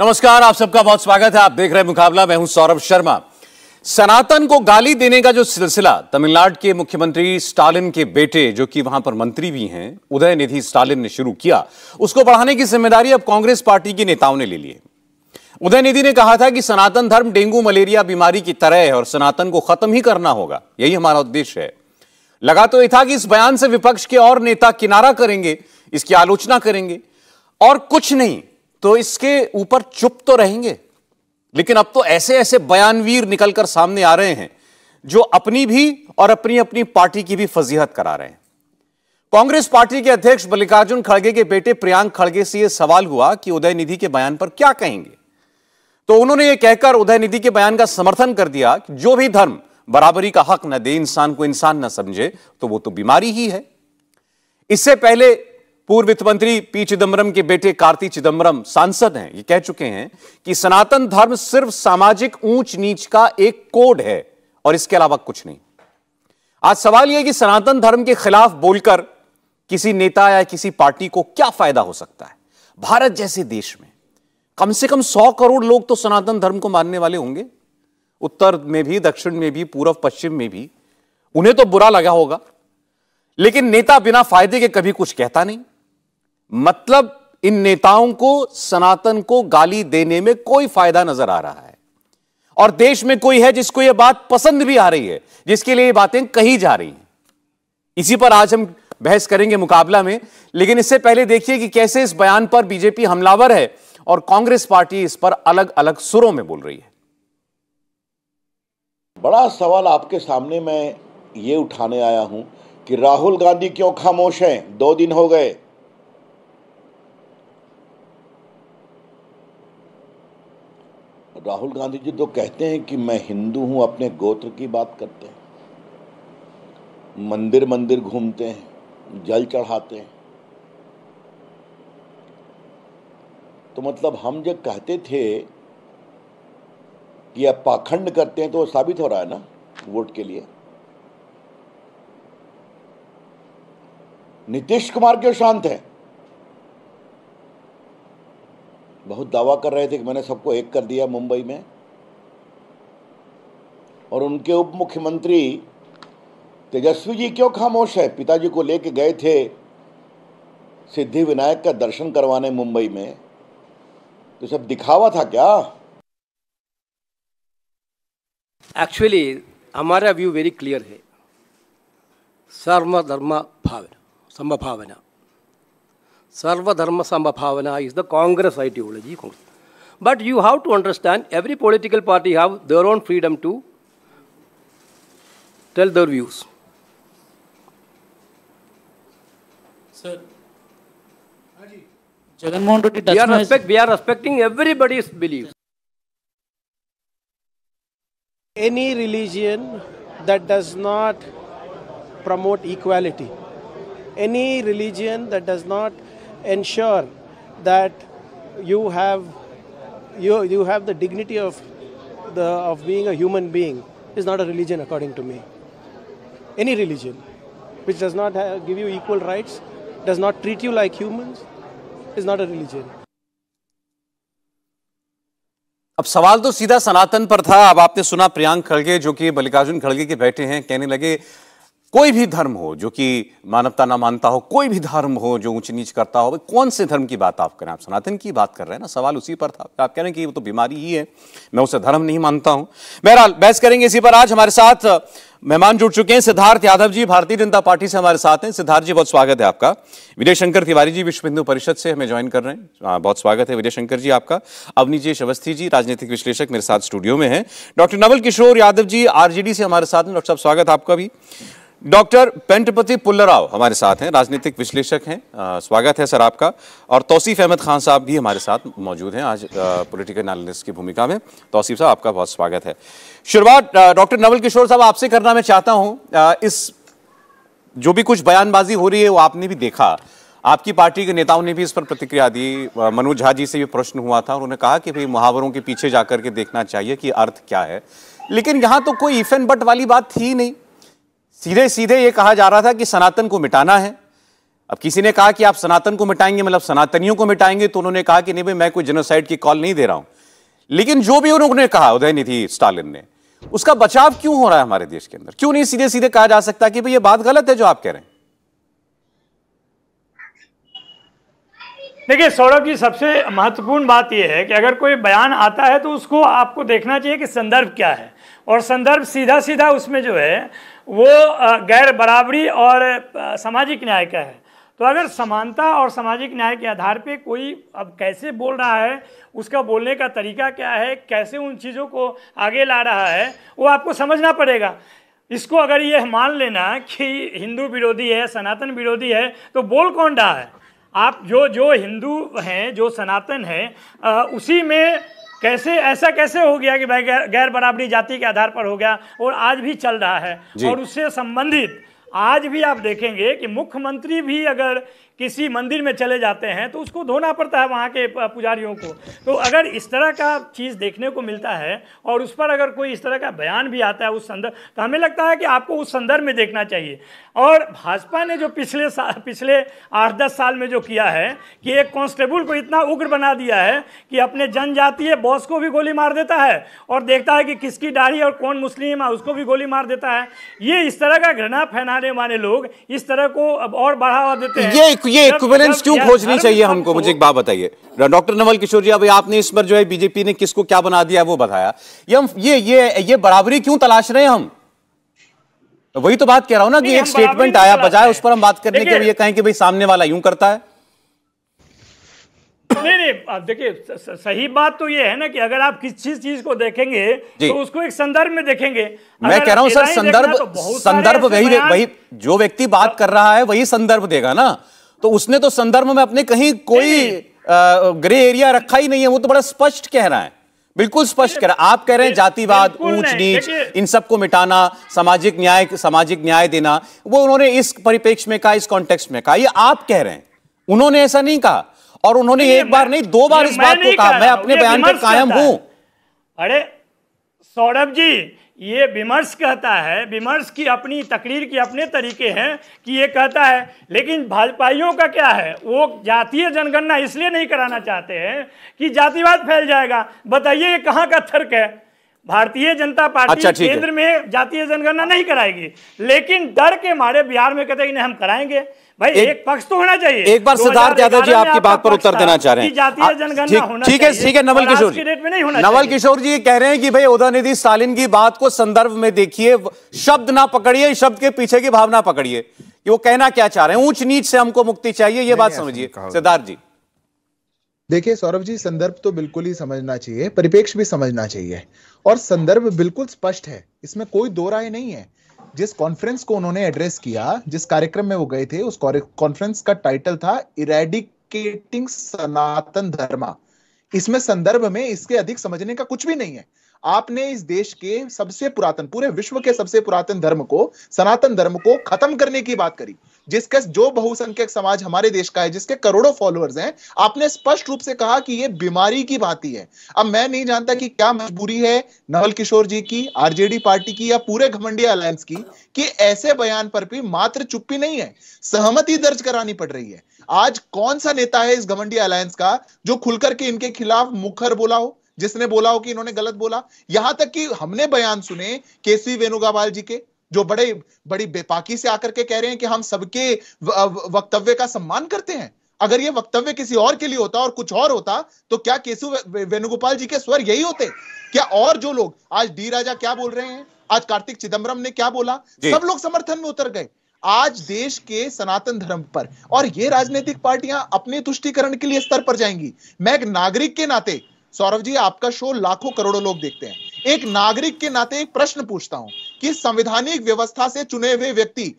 नमस्कार आप सबका बहुत स्वागत है आप देख रहे हैं मुकाबला मैं हूं सौरभ शर्मा सनातन को गाली देने का जो सिलसिला तमिलनाडु के मुख्यमंत्री स्टालिन के बेटे जो कि वहां पर मंत्री भी हैं उदय निधि स्टालिन ने शुरू किया उसको बढ़ाने की जिम्मेदारी अब कांग्रेस पार्टी के नेताओं ने ले ली है उदय निधि ने कहा था कि सनातन धर्म डेंगू मलेरिया बीमारी की तरह है और सनातन को खत्म ही करना होगा यही हमारा उद्देश्य है लगा तो यह था कि इस बयान से विपक्ष के और नेता किनारा करेंगे इसकी आलोचना करेंगे और कुछ नहीं तो इसके ऊपर चुप तो रहेंगे लेकिन अब तो ऐसे ऐसे बयानवीर निकलकर सामने आ रहे हैं जो अपनी भी और अपनी अपनी पार्टी की भी फजीहत करा रहे हैं कांग्रेस पार्टी के अध्यक्ष मल्लिकार्जुन खड़गे के बेटे प्रियांक खड़गे से यह सवाल हुआ कि उदयनिधि के बयान पर क्या कहेंगे तो उन्होंने यह कहकर उदयनिधि के बयान का समर्थन कर दिया कि जो भी धर्म बराबरी का हक न दे इंसान को इंसान न समझे तो वो तो बीमारी ही है इससे पहले पूर्व वित्त मंत्री पी चिदंबरम के बेटे कार्ति चिदंबरम सांसद हैं ये कह चुके हैं कि सनातन धर्म सिर्फ सामाजिक ऊंच नीच का एक कोड है और इसके अलावा कुछ नहीं आज सवाल यह कि सनातन धर्म के खिलाफ बोलकर किसी नेता या किसी पार्टी को क्या फायदा हो सकता है भारत जैसे देश में कम से कम सौ करोड़ लोग तो सनातन धर्म को मानने वाले होंगे उत्तर में भी दक्षिण में भी पूर्व पश्चिम में भी उन्हें तो बुरा लगा होगा लेकिन नेता बिना फायदे के कभी कुछ कहता नहीं मतलब इन नेताओं को सनातन को गाली देने में कोई फायदा नजर आ रहा है और देश में कोई है जिसको यह बात पसंद भी आ रही है जिसके लिए ये बातें कही जा रही हैं इसी पर आज हम बहस करेंगे मुकाबला में लेकिन इससे पहले देखिए कि कैसे इस बयान पर बीजेपी हमलावर है और कांग्रेस पार्टी इस पर अलग अलग सुरों में बोल रही है बड़ा सवाल आपके सामने मैं ये उठाने आया हूं कि राहुल गांधी क्यों खामोश हैं दो दिन हो गए राहुल गांधी जी तो कहते हैं कि मैं हिंदू हूं अपने गोत्र की बात करते हैं मंदिर मंदिर घूमते हैं जल चढ़ाते हैं तो मतलब हम जब कहते थे कि आप पाखंड करते हैं तो साबित हो रहा है ना वोट के लिए नीतीश कुमार क्यों शांत है बहुत दावा कर रहे थे कि मैंने सबको एक कर दिया मुंबई में और उनके उप मुख्यमंत्री तेजस्वी जी क्यों खामोश है पिताजी को लेके गए थे सिद्धि विनायक का दर्शन करवाने मुंबई में तो सब दिखावा था क्या एक्चुअली हमारा व्यू वेरी क्लियर है सर्वधर्म भावना समभावना Sarvadharma Sambhavana is the Congress ideology. But you have to understand every political party have their own freedom to tell their views. Sir, we are, respect, we are respecting everybody's beliefs. Any religion that does not promote equality, any religion that does not ensure that you have you, you have the dignity of the of being a human being is not a religion according to me any religion which does not have, give you equal rights does not treat you like humans is not a religion अब सवाल तो सीधा सनातन पर था अब आपने सुना प्रियांक खड़गे जो कि मल्लिकार्जुन खड़गे के बैठे हैं कहने लगे कोई भी धर्म हो जो कि मानवता ना मानता हो कोई भी धर्म हो जो ऊंच नीच करता हो कौन से धर्म की बात आप करें आप सनातन की बात कर रहे हैं ना सवाल उसी पर था आप कह रहे हैं कि वो तो बीमारी ही है मैं उसे धर्म नहीं मानता हूं बहरहाल बहस करेंगे इसी पर आज हमारे साथ मेहमान जुड़ चुके हैं सिद्धार्थ यादव जी भारतीय जनता पार्टी से हमारे साथ हैं सिद्धार्थ जी बहुत स्वागत है आपका विजय शंकर तिवारी जी विश्व हिंदू परिषद से हमें ज्वाइन कर रहे हैं हाँ, बहुत स्वागत है विजय शंकर जी आपका अवनीजेश अवस्थी जी राजनीतिक विश्लेषक मेरे साथ स्टूडियो में हैं डॉक्टर नवल किशोर यादव जी आरजेडी से हमारे साथ हैं डॉक्टर साहब स्वागत आपका भी डॉक्टर पेंटपति पुल्लराव हमारे साथ हैं राजनीतिक विश्लेषक हैं स्वागत है सर आपका और तौसीफ अहमद खान साहब भी हमारे साथ मौजूद हैं आज पॉलिटिकल एनालिस्ट की भूमिका में तौसीफ साहब आपका बहुत स्वागत है शुरुआत डॉक्टर नवल किशोर साहब आपसे करना मैं चाहता हूं इस जो भी कुछ बयानबाजी हो रही है वो आपने भी देखा आपकी पार्टी के नेताओं ने भी इस पर प्रतिक्रिया दी मनोज झा जी से भी प्रश्न हुआ था उन्होंने कहा कि भाई मुहावरों के पीछे जाकर के देखना चाहिए कि अर्थ क्या है लेकिन यहाँ तो कोई इफ एंड बट वाली बात थी नहीं सीधे सीधे ये कहा जा रहा था कि सनातन को मिटाना है अब किसी ने कहा कि आप सनातन को मिटाएंगे मतलब सनातनियों को मिटाएंगे तो उन्होंने कहा कि नहीं भाई मैं कोई जेनोसाइड की कॉल नहीं दे रहा हूं लेकिन जो भी उन्होंने कहा उदयनिधि स्टालिन ने उसका बचाव क्यों हो रहा है हमारे देश के अंदर क्यों नहीं सीधे सीधे कहा जा सकता कि भाई ये बात गलत है जो आप कह रहे हैं देखिए सौरभ जी सबसे महत्वपूर्ण बात यह है कि अगर कोई बयान आता है तो उसको आपको देखना चाहिए कि संदर्भ क्या है और संदर्भ सीधा सीधा उसमें जो है वो गैर बराबरी और सामाजिक न्याय का है तो अगर समानता और सामाजिक न्याय के आधार पे कोई अब कैसे बोल रहा है उसका बोलने का तरीका क्या है कैसे उन चीज़ों को आगे ला रहा है वो आपको समझना पड़ेगा इसको अगर ये मान लेना कि हिंदू विरोधी है सनातन विरोधी है तो बोल कौन रहा है आप जो जो हिंदू हैं जो सनातन हैं उसी में कैसे ऐसा कैसे हो गया कि भाई गैर बराबरी जाति के आधार पर हो गया और आज भी चल रहा है और उससे संबंधित आज भी आप देखेंगे कि मुख्यमंत्री भी अगर किसी मंदिर में चले जाते हैं तो उसको धोना पड़ता है वहाँ के पुजारियों को तो अगर इस तरह का चीज़ देखने को मिलता है और उस पर अगर कोई इस तरह का बयान भी आता है उस संदर्भ तो हमें लगता है कि आपको उस संदर्भ में देखना चाहिए और भाजपा ने जो पिछले साल पिछले आठ दस साल में जो किया है कि एक कांस्टेबल को इतना उग्र बना दिया है कि अपने जनजातीय बॉस को भी गोली मार देता है और देखता है कि किसकी डाढ़ी और कौन मुस्लिम है उसको भी गोली मार देता है ये इस तरह का घृणा फैलाने वाले लोग इस तरह को और बढ़ावा देते हैं ये ये इक्विवेलेंस क्यों खोजनी चाहिए हमको मुझे एक बात बताइए डॉक्टर नवल किशोर जी अभी आपने इस पर जो है बीजेपी ने किसको क्या बना दिया वो बताया ये ये ये बराबरी क्यों तलाश रहे हैं हम वही तो बात कह रहा हूं ना कि एक स्टेटमेंट आया बजाय उस पर हम बात करने के लिए कहें कि भाई सामने वाला यूं करता है नहीं नहीं आप देखिए सही बात तो ये है ना कि अगर आप किसी चीज को देखेंगे तो उसको एक संदर्भ में देखेंगे मैं कह रहा हूं सर संदर्भ तो संदर्भ वही वही जो व्यक्ति बात कर रहा है वही संदर्भ देगा ना तो उसने तो संदर्भ में अपने कहीं कोई ग्रे एरिया रखा ही नहीं है वो तो बड़ा स्पष्ट कह रहा है बिल्कुल स्पष्ट कर आप कह रहे हैं जातिवाद ऊंच नीच इन सबको मिटाना सामाजिक न्याय सामाजिक न्याय देना वो उन्होंने इस परिपेक्ष में कहा इस कॉन्टेक्स्ट में कहा ये आप कह रहे हैं उन्होंने ऐसा नहीं कहा और उन्होंने एक बार नहीं दो बार इस बात को कहा मैं अपने बयान पर कायम हूं अरे सौरभ जी ये विमर्श कहता है विमर्श की अपनी तकरीर की अपने तरीके हैं कि ये कहता है लेकिन भाजपाइयों का क्या है वो जातीय जनगणना इसलिए नहीं कराना चाहते हैं कि जातिवाद फैल जाएगा बताइए ये कहाँ का थर्क है भारतीय जनता पार्टी अच्छा, केंद्र में जातीय जनगणना नहीं कराएगी लेकिन डर के मारे बिहार में कहते हैं हम कराएंगे भाई एक, एक पक्ष तो होना चाहिए एक बार सिद्धार्थ यादव जी आपकी बात पर उत्तर देना चाह रहे हैं जातीय जनगणना ठीक है ठीक है नवल किशोर जी नवल किशोर जी कह रहे हैं कि भाई निधि स्टालिन की बात को संदर्भ में देखिए शब्द ना पकड़िए शब्द के पीछे की भावना पकड़िए कि वो कहना क्या चाह रहे हैं ऊंच नीच से हमको मुक्ति चाहिए ये बात समझिए सिद्धार्थ जी देखिए सौरभ जी संदर्भ तो बिल्कुल ही समझना चाहिए परिपेक्ष भी समझना चाहिए और संदर्भ बिल्कुल स्पष्ट है इसमें कोई दो राय नहीं है जिस कॉन्फ्रेंस को उन्होंने एड्रेस किया जिस कार्यक्रम में वो गए थे उस कॉन्फ्रेंस का टाइटल था इरेडिकेटिंग सनातन धर्मा इसमें संदर्भ में इसके अधिक समझने का कुछ भी नहीं है आपने इस देश के सबसे पुरातन पूरे विश्व के सबसे पुरातन धर्म को सनातन धर्म को खत्म करने की बात करी जिसके जो बहुसंख्यक समाज हमारे देश का है जिसके करोड़ों फॉलोअर्स हैं आपने स्पष्ट रूप से कहा कि ये बीमारी की भांति है अब मैं नहीं जानता कि क्या मजबूरी है नवल किशोर जी की आरजेडी पार्टी की या पूरे घमंडी अलायंस की कि ऐसे बयान पर भी मात्र चुप्पी नहीं है सहमति दर्ज करानी पड़ रही है आज कौन सा नेता है इस घमंडी अलायंस का जो खुलकर के इनके खिलाफ मुखर बोला हो जिसने बोला हो कि इन्होंने गलत बोला यहां तक कि हमने बयान सुने केसी वेणुगोपाल जी के जो बड़े बड़ी बेपाकी से आकर के कह रहे हैं कि हम सबके वक्तव्य का सम्मान करते हैं अगर ये वक्तव्य किसी और के लिए होता और कुछ और होता तो क्या केसु वेणुगोपाल जी के स्वर यही होते क्या और जो लोग आज डी राजा क्या बोल रहे हैं आज कार्तिक चिदम्बरम ने क्या बोला सब लोग समर्थन में उतर गए आज देश के सनातन धर्म पर और ये राजनीतिक पार्टियां अपने तुष्टिकरण के लिए स्तर पर जाएंगी मैं एक नागरिक के नाते सौरभ जी आपका शो लाखों करोड़ों लोग देखते हैं एक नागरिक के नाते एक प्रश्न पूछता हूं कि संविधानिक व्यवस्था से चुने हुए व्यक्ति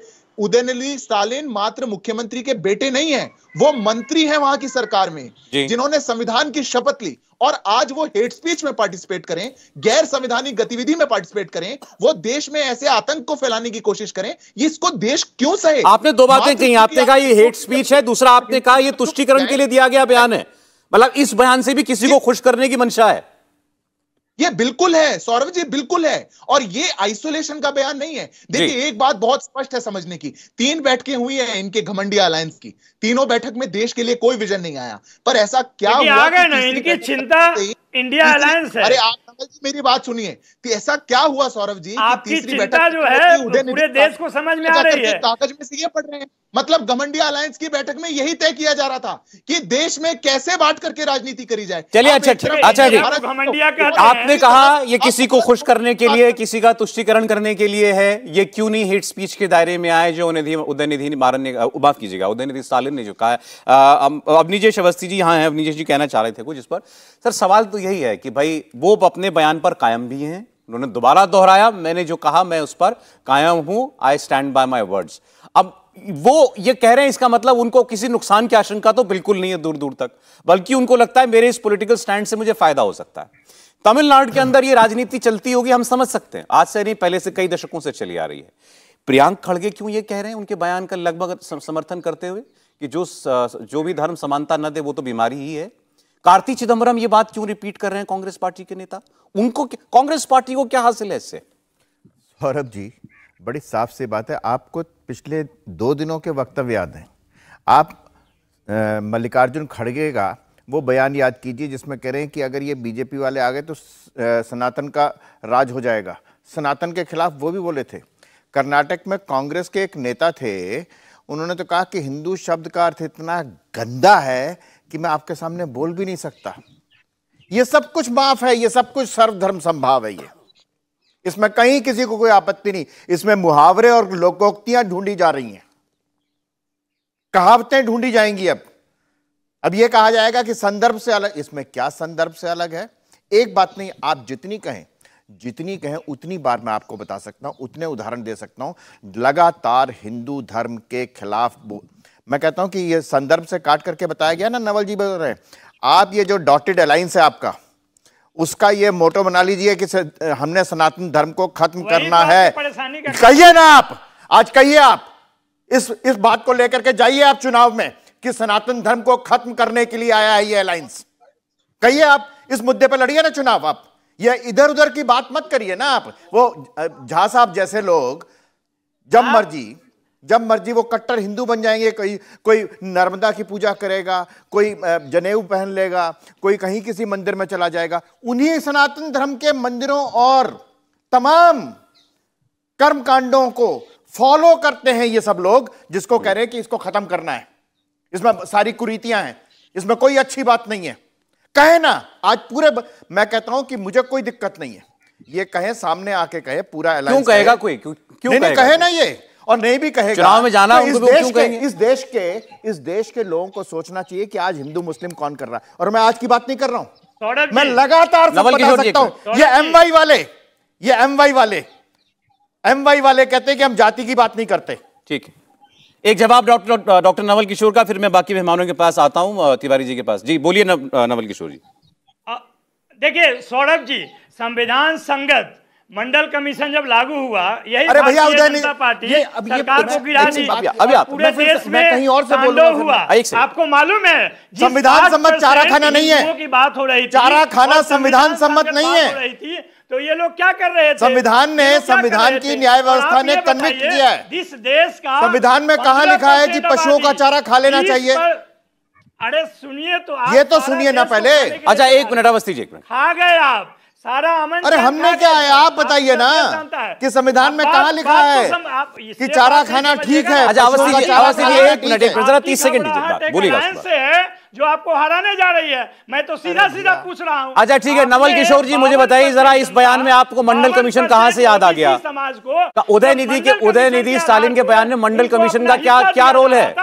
उदयनली स्टालिन मात्र मुख्यमंत्री के बेटे नहीं है वो मंत्री है वहां की सरकार में जिन्होंने संविधान की शपथ ली और आज वो हेट स्पीच में पार्टिसिपेट करें गैर संविधानिक गतिविधि में पार्टिसिपेट करें वो देश में ऐसे आतंक को फैलाने की कोशिश करें ये इसको देश क्यों सहे आपने दो बातें कही आपने कहा ये हेट स्पीच है दूसरा आपने कहा ये तुष्टिकरण के लिए दिया गया बयान है मतलब इस बयान से भी किसी को खुश करने की मंशा है ये बिल्कुल है सौरभ जी बिल्कुल है और ये आइसोलेशन का बयान नहीं है देखिए एक बात बहुत स्पष्ट है समझने की तीन बैठकें हुई है इनके घमंडी अलायंस की तीनों बैठक में देश के लिए कोई विजन नहीं आया पर ऐसा क्या हुआ आ गए ना इनकी चिंता इंडिया अलायंस है अरे आप समझ मेरी बात सुनिए ऐसा क्या हुआ सौरभ जी आपकी चिंता जो है पूरे देश को समझ में आ रही है कागज में सीए पढ़ रहे हैं मतलब गमंडिया अलायंस की बैठक में यही तय किया जा रहा था कि देश में कैसे बांट करके राजनीति करी जाए चलिए अच्छा, अच्छा अच्छा अच्छा जी आपने कहा ये किसी को खुश करने के लिए किसी का तुष्टिकरण करने के लिए है ये क्यों नहीं हेट स्पीच के दायरे में आए जो उन्हें उदयनिधि मारन ने माफ कीजिएगा उदयनिधि स्टालिन ने जो कहा अवनीजेश अवस्थी जी यहाँ है अवनीजेश जी कहना चाह रहे थे कुछ इस पर सर सवाल तो यही है कि भाई वो अपने बयान पर कायम भी हैं उन्होंने दोबारा दोहराया मैंने जो कहा मैं उस पर कायम हूं I stand by my words अब वो ये कह रहे हैं इसका मतलब उनको किसी नुकसान की आशंका तो बिल्कुल नहीं है दूर दूर तक बल्कि उनको लगता है मेरे इस पॉलिटिकल स्टैंड से मुझे फायदा हो सकता है तमिलनाडु के अंदर ये राजनीति चलती होगी हम समझ सकते हैं आज से नहीं पहले से कई दशकों से चली आ रही है प्रियांक खड़गे क्यों ये कह रहे हैं उनके बयान का लगभग समर्थन करते हुए कि जो जो भी धर्म समानता न दे वो तो बीमारी ही है कार्ति चिदम्बरम ये बात क्यों रिपीट कर रहे हैं कांग्रेस पार्टी के नेता उनको कांग्रेस पार्टी को क्या हासिल है इससे सौरभ जी बड़ी साफ सी बात है आपको पिछले दो दिनों के वक्तव्य याद हैं आप मल्लिकार्जुन खड़गे का वो बयान याद कीजिए जिसमें कह रहे हैं कि अगर ये बीजेपी वाले आ गए तो सनातन का राज हो जाएगा सनातन के खिलाफ वो भी बोले थे कर्नाटक में कांग्रेस के एक नेता थे उन्होंने तो कहा कि हिंदू शब्द का अर्थ इतना गंदा है कि मैं आपके सामने बोल भी नहीं सकता ये सब कुछ माफ है ये सब कुछ सर्वधर्म संभाव है ये इसमें कहीं किसी को कोई आपत्ति नहीं इसमें मुहावरे और लोकोक्तियां ढूंढी जा रही हैं कहावतें ढूंढी जाएंगी अब अब यह कहा जाएगा कि संदर्भ से अलग इसमें क्या संदर्भ से अलग है एक बात नहीं आप जितनी कहें जितनी कहें उतनी बार मैं आपको बता सकता हूं उतने उदाहरण दे सकता हूं लगातार हिंदू धर्म के खिलाफ मैं कहता हूं कि यह संदर्भ से काट करके बताया गया ना नवल जी बोल रहे आप ये जो डॉटेड अलाइंस है आपका उसका ये मोटो बना लीजिए कि हमने सनातन धर्म को खत्म करना तो है कहिए ना आप आज कहिए आप इस इस बात को लेकर के जाइए आप चुनाव में कि सनातन धर्म को खत्म करने के लिए आया है ये अलायंस कहिए आप इस मुद्दे पर लड़िए ना चुनाव आप ये इधर उधर की बात मत करिए ना आप वो झा साहब जैसे लोग जब मर्जी जब मर्जी वो कट्टर हिंदू बन जाएंगे कोई कोई नर्मदा की पूजा करेगा कोई जनेऊ पहन लेगा कोई कहीं किसी मंदिर में चला जाएगा उन्हीं सनातन धर्म के मंदिरों और तमाम कर्मकांडों को फॉलो करते हैं ये सब लोग जिसको कह रहे हैं कि इसको खत्म करना है इसमें सारी कुरीतियां हैं इसमें कोई अच्छी बात नहीं है कहे ना आज पूरे ब... मैं कहता हूं कि मुझे कोई दिक्कत नहीं है ये कहे सामने आके कहे पूरा क्यों कहेगा कोई क्यों, क्यों नहीं, कहे ना ये और नहीं भी कहेगा में जाना तो इस देश के इस देश के इस देश के लोगों को सोचना चाहिए कि आज हिंदू मुस्लिम कौन कर रहा है और मैं आज की बात नहीं कर रहा हूं मैं लगातार बता सकता हूं ये एम वाले ये एम वाले एम वाले कहते हैं कि हम जाति की बात नहीं करते ठीक है एक जवाब डॉक्टर डॉक्टर नवल किशोर का फिर मैं बाकी मेहमानों के पास आता हूं तिवारी जी के पास जी बोलिए नवल किशोर जी देखिए सौरभ जी संविधान संगत मंडल कमीशन जब लागू हुआ यही अरे भैया उदय जनता पार्टी ये, अब ये सरकार को गिरा दी अभी पूरे देश में कहीं और से बोल हुआ आपको मालूम है संविधान सम्मत चारा खाना नहीं है की बात हो रही चारा खाना संविधान सम्मत नहीं है तो ये लोग क्या कर रहे थे संविधान ने संविधान की न्याय व्यवस्था ने कन्विक्ट किया है इस देश का संविधान में कहा लिखा है कि पशुओं का चारा खा लेना चाहिए अरे सुनिए तो ये तो सुनिए ना पहले अच्छा एक मिनट अवस्थी जी एक मिनट खा गए आप सारा अमन अरे हमने क्या है आप बताइए ना कि संविधान में कहा लिखा तो है कि चारा खाना ठीक अच्छा, है जो आपको हराने जा रही है मैं तो सीधा सीधा पूछ रहा हूँ अच्छा ठीक है नवल किशोर जी मुझे बताइए जरा इस बयान में आपको मंडल कमीशन कहाँ से याद आ गया समाज को उदय निधि के उदय निधि स्टालिन के बयान में मंडल कमीशन का क्या क्या रोल है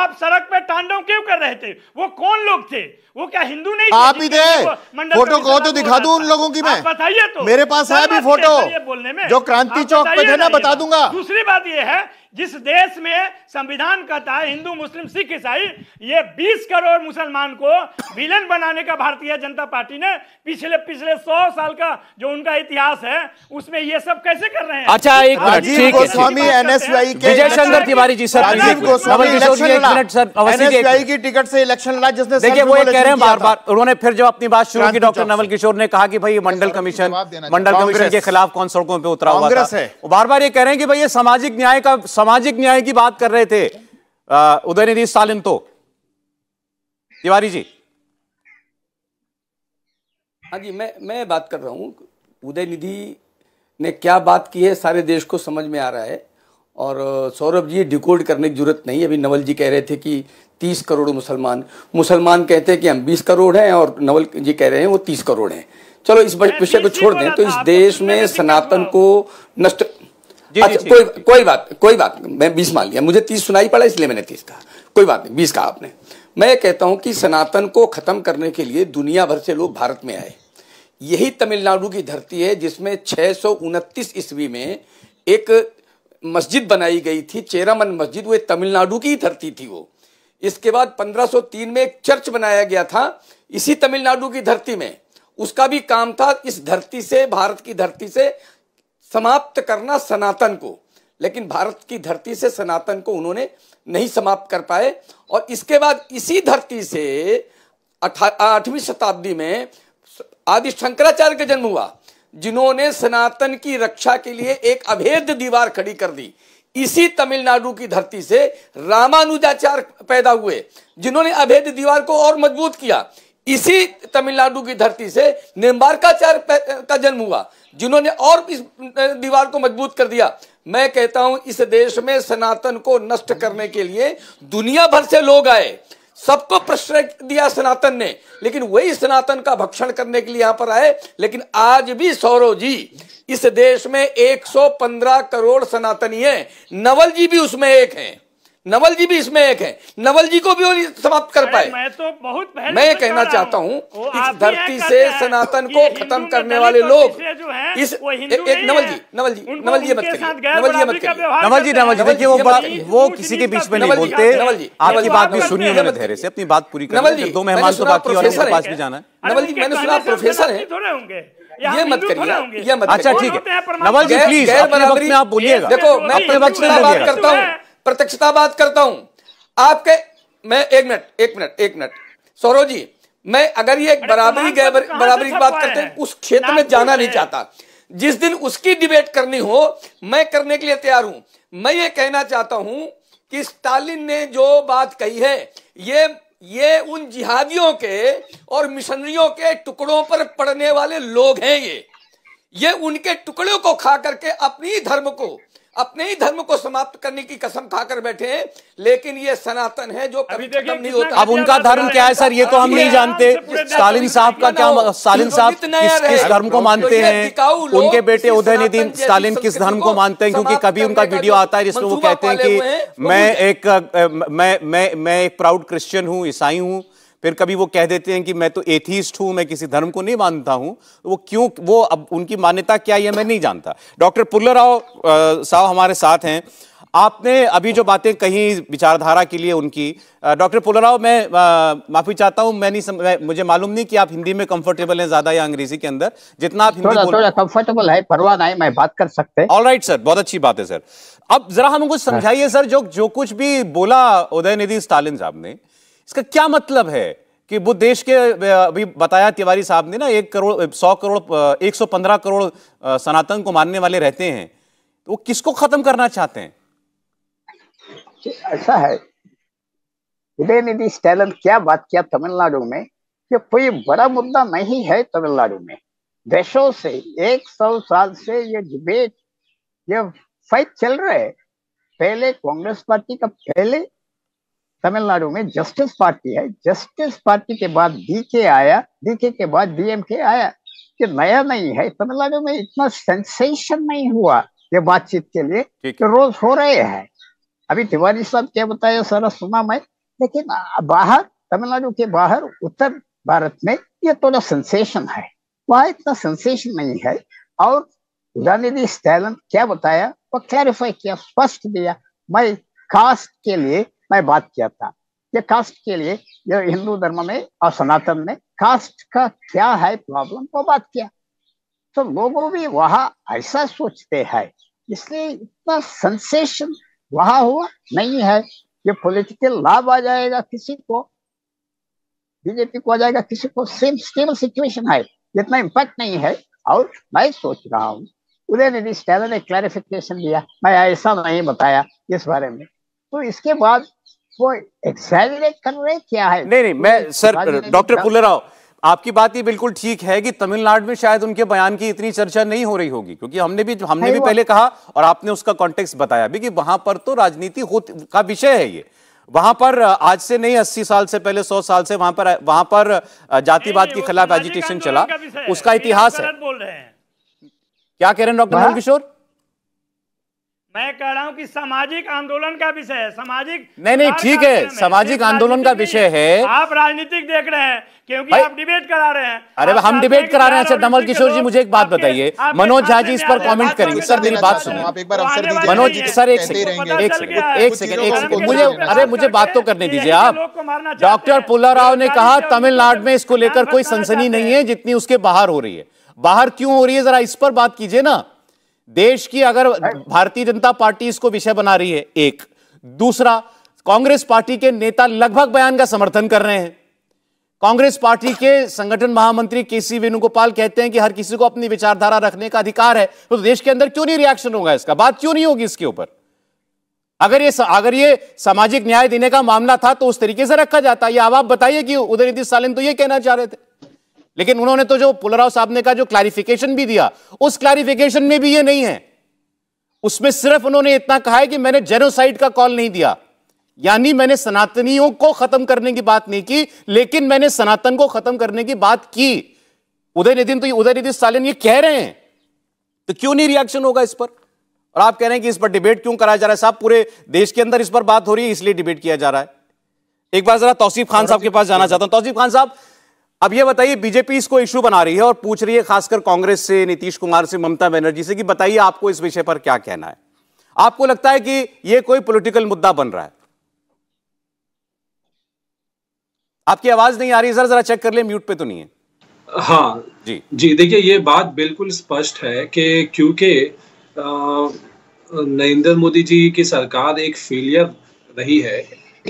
आप सड़क पे तांडव क्यों कर रहे थे वो कौन लोग थे वो क्या हिंदू नहीं आप ही दे फोटो कहो तो दिखा दू उन लोगों की मैं बताइए तो मेरे पास है भी फोटो बोलने में जो क्रांति चौक पे थे ना तो बता दूंगा दूसरी बात ये है जिस देश में संविधान कहता है हिंदू मुस्लिम सिख ईसाई ये 20 करोड़ मुसलमान को विलन बनाने का भारतीय जनता पार्टी ने पिछले पिछले 100 साल का जो उनका इतिहास है उसमें ये सब कैसे कर रहे हैं अच्छा एक मिनट गोस्वामी एनएसयूआई के विजय शंकर तिवारी जी सर गोस्वामी की टिकट से इलेक्शन लड़ा जिसने देखिए वो एक कह रहे हैं बार बार उन्होंने फिर जब अपनी बात शुरू की डॉक्टर नवल किशोर ने कहा कि भाई ये मंडल कमीशन मंडल कमीशन के खिलाफ कौन सड़कों पर उतरा हुआ था बार बार ये कह रहे हैं कि भाई ये सामाजिक न्याय का सामाजिक न्याय की बात कर रहे थे उदयनिधि स्टालिन तो तिवारी जी हाँ जी मैं मैं बात कर रहा हूँ उदयनिधि ने क्या बात की है सारे देश को समझ में आ रहा है और सौरभ जी डिकोड करने की जरूरत नहीं अभी नवल जी कह रहे थे कि तीस करोड़ मुसलमान मुसलमान कहते हैं कि हम बीस करोड़ हैं और नवल जी कह रहे हैं वो तीस करोड़ हैं चलो इस विषय को छोड़ दें तो इस देश में सनातन को नष्ट जी, अच्छा जी, कोई जी, कोई बात कोई बात मैं बीस मान लिया मुझे तीस सुनाई पड़ा इसलिए मैंने तीस कहा कोई बात नहीं बीस कहा आपने मैं कहता हूं कि सनातन को खत्म करने के लिए दुनिया भर से लोग भारत में आए यही तमिलनाडु की धरती है जिसमें छः सौ ईस्वी में एक मस्जिद बनाई गई थी चेरामन मस्जिद वो तमिलनाडु की धरती थी वो इसके बाद 1503 में एक चर्च बनाया गया था इसी तमिलनाडु की धरती में उसका भी काम था इस धरती से भारत की धरती से समाप्त करना सनातन को लेकिन भारत की धरती से सनातन को उन्होंने नहीं समाप्त कर पाए और इसके बाद इसी धरती से आठवीं शताब्दी में आदि शंकराचार्य का जन्म हुआ जिन्होंने सनातन की रक्षा के लिए एक अभेद दीवार खड़ी कर दी इसी तमिलनाडु की धरती से रामानुजाचार्य पैदा हुए जिन्होंने अभेद दीवार को और मजबूत किया इसी तमिलनाडु की धरती से निम्बारकाचार्य का जन्म हुआ जिन्होंने और इस दीवार को मजबूत कर दिया मैं कहता हूं इस देश में सनातन को नष्ट करने के लिए दुनिया भर से लोग आए सबको प्रश्न दिया सनातन ने लेकिन वही सनातन का भक्षण करने के लिए यहां पर आए लेकिन आज भी सौरव जी इस देश में 115 करोड़ सनातनी हैं नवल जी भी उसमें एक हैं नवल जी भी इसमें एक है नवल जी को भी वो समाप्त कर पाए मैं तो बहुत मैं कहना चाहता हूँ इस धरती से सनातन को खत्म करने वाले लोग इस एक नवल जी नवल जी नवल जी मत करिए नवल जी मत करिए नवल जी नवल जी देखिए वो बात वो किसी के बीच में नहीं बोलते नवल जी आपकी बात भी सुनिए उन्होंने धैर्य से अपनी बात पूरी नवल जी दो मेहमान तो बाकी और पास भी जाना है नवल जी मैंने सुना तो प्रोफेसर है ये मत करिए ये मत अच्छा ठीक है नवल जी प्लीज अपने वक्त में आप बोलिएगा देखो मैं अपने वक्त में बात करता हूँ प्रत्यक्षता बात करता हूं आपके मैं एक मिनट एक मिनट एक मिनट सौरव जी मैं अगर ये बराबरी बराबरी की बात करते हैं उस क्षेत्र में जाना नहीं चाहता जिस दिन उसकी डिबेट करनी हो मैं करने के लिए तैयार हूं मैं ये कहना चाहता हूं कि स्टालिन ने जो बात कही है ये ये उन जिहादियों के और मिशनरियों के टुकड़ों पर पड़ने वाले लोग हैं ये ये उनके टुकड़ों को खा करके अपनी धर्म को अपने ही धर्म को समाप्त करने की कसम खाकर बैठे हैं लेकिन ये सनातन है जो कभी खत्म नहीं होता अब उनका धर्म क्या है सर ये तो हम नहीं जानते स्टालिन साहब का क्या स्टालिन साहब किस, किस धर्म को मानते हैं उनके बेटे उदय निधि स्टालिन किस धर्म को मानते हैं क्योंकि कभी उनका वीडियो आता है जिसमें वो कहते हैं कि मैं एक मैं मैं मैं एक प्राउड क्रिश्चियन हूँ ईसाई हूँ फिर कभी वो कह देते हैं कि मैं तो एथीस्ट हूं मैं किसी धर्म को नहीं मानता हूँ तो वो क्यों वो अब उनकी मान्यता क्या है मैं नहीं जानता डॉक्टर पुल्ला राव साहब हमारे साथ हैं आपने अभी जो बातें कही विचारधारा के लिए उनकी डॉक्टर पुलराव मैं माफ़ी चाहता हूं मैं नहीं सम, मैं, मुझे मालूम नहीं कि आप हिंदी में कंफर्टेबल हैं ज़्यादा या अंग्रेजी के अंदर जितना आप हिंदी थोड़ा कंफर्टेबल है परवाह नहीं मैं बात कर सकते हैं ऑलराइट सर बहुत अच्छी बात है सर अब जरा हम कुछ समझाइए सर हाँ। जो जो कुछ भी बोला उदय निधि स्टालिन साहब ने इसका क्या मतलब है कि वो देश के अभी बताया तिवारी साहब ने ना एक करोड़ सौ करोड़ एक सौ पंद्रह करोड़ सनातन को मानने वाले रहते हैं तो वो किसको खत्म करना चाहते हैं ऐसा है उदयनिधि स्टैलन क्या बात किया तमिलनाडु में कि कोई बड़ा मुद्दा नहीं है तमिलनाडु में देशों से एक सौ साल से ये डिबेट ये फाइट चल रहे है पहले कांग्रेस पार्टी का पहले तमिलनाडु में जस्टिस पार्टी है जस्टिस पार्टी के बाद डीके आया डीके के बाद डीएमके आया ये नया नहीं है तमिलनाडु में इतना सेंसेशन नहीं हुआ ये बातचीत के लिए कि रोज हो रहे हैं अभी तिवारी साहब क्या बताया सारा सुना मैं लेकिन बाहर तमिलनाडु के बाहर उत्तर भारत में ये थोड़ा सेंसेशन है वहां इतना सेंसेशन नहीं है और उदानिधि स्टैलन क्या बताया वो क्लैरिफाई किया स्पष्ट दिया मैं कास्ट के लिए मैं बात किया था ये कास्ट के लिए ये हिंदू धर्म में और सनातन में कास्ट का क्या है प्रॉब्लम वो बात किया तो लोगों भी वहा ऐसा सोचते हैं इसलिए इतना सेंसेशन वहा हुआ नहीं है ये पॉलिटिकल लाभ आ जाएगा किसी को बीजेपी को आ जाएगा किसी को सेम स्टेबल सिचुएशन है इतना इम्पैक्ट नहीं है और मैं सोच रहा हूँ उदय निधि ने क्लैरिफिकेशन दिया मैं ऐसा नहीं बताया इस बारे में तो इसके बाद वो एक्सेलरेट कर रहे क्या है नहीं नहीं मैं सर डॉक्टर पुलराव आपकी बात ये बिल्कुल ठीक है कि तमिलनाडु में शायद उनके बयान की इतनी चर्चा नहीं हो रही होगी क्योंकि हमने भी हमने भी पहले कहा और आपने उसका कॉन्टेक्स्ट बताया भी कि वहां पर तो राजनीति का विषय है ये वहां पर आज से नहीं अस्सी साल से पहले सौ साल से वहां पर वहां पर जातिवाद के खिलाफ एजिटेशन तो चला उसका इतिहास है क्या कह रहे हैं डॉक्टर किशोर मैं कह रहा हूं कि सामाजिक आंदोलन का विषय है सामाजिक नहीं नहीं ठीक है सामाजिक आंदोलन का विषय है आप राजनीतिक देख रहे हैं क्योंकि आप डिबेट करा रहे हैं अरे हम डिबेट करा रहे हैं सर डमल किशोर जी मुझे एक बात बताइए मनोज झा जी इस पर कमेंट करेंगे सर मेरी बात सुनो आप एक बार अवसर तो दीजिए मनोज सर एक तो सेकेंड एक सेकंड एक सेकंड एक सेकंड मुझे अरे मुझे बात तो करने दीजिए आप डॉक्टर पुल्ला राव ने कहा तमिलनाडु में इसको लेकर कोई सनसनी नहीं है जितनी उसके बाहर हो रही है बाहर क्यों हो रही है जरा इस पर बात कीजिए ना देश की अगर भारतीय जनता पार्टी इसको विषय बना रही है एक दूसरा कांग्रेस पार्टी के नेता लगभग बयान का समर्थन कर रहे हैं कांग्रेस पार्टी के संगठन महामंत्री के सी वेणुगोपाल कहते हैं कि हर किसी को अपनी विचारधारा रखने का अधिकार है तो देश के अंदर क्यों नहीं रिएक्शन होगा इसका बात क्यों नहीं होगी इसके ऊपर अगर ये अगर ये सामाजिक न्याय देने का मामला था तो उस तरीके से रखा जाता है अब आप बताइए कि उदयनिधि सालिन तो ये कहना चाह रहे थे लेकिन उन्होंने तो जो पुलराव साहब ने कहा जो क्लैरिफिकेशन भी दिया उस क्लैरिफिकेशन में भी ये नहीं है उसमें सिर्फ उन्होंने इतना कहा है कि मैंने जेनोसाइड का कॉल नहीं दिया यानी मैंने सनातनियों को खत्म करने की बात नहीं की लेकिन मैंने सनातन को खत्म करने की बात की उदय निधिन तो उदय निधि स्टालिन ये कह रहे हैं तो क्यों नहीं रिएक्शन होगा इस पर और आप कह रहे हैं कि इस पर डिबेट क्यों कराया जा रहा है साहब पूरे देश के अंदर इस पर बात हो रही है इसलिए डिबेट किया जा रहा है एक बार जरा तौसीफ खान साहब के पास जाना चाहता हूं तौसीफ खान साहब अब ये बताइए बीजेपी इसको इश्यू बना रही है और पूछ रही है खासकर कांग्रेस से नीतीश कुमार से ममता बनर्जी से कि बताइए आपको इस विषय पर क्या कहना है आपको लगता है कि यह कोई पॉलिटिकल मुद्दा बन रहा है आपकी आवाज नहीं आ रही सर जरा चेक कर ले म्यूट पे तो नहीं है हाँ जी जी देखिए ये बात बिल्कुल स्पष्ट है कि क्योंकि नरेंद्र मोदी जी की सरकार एक फेलियर रही है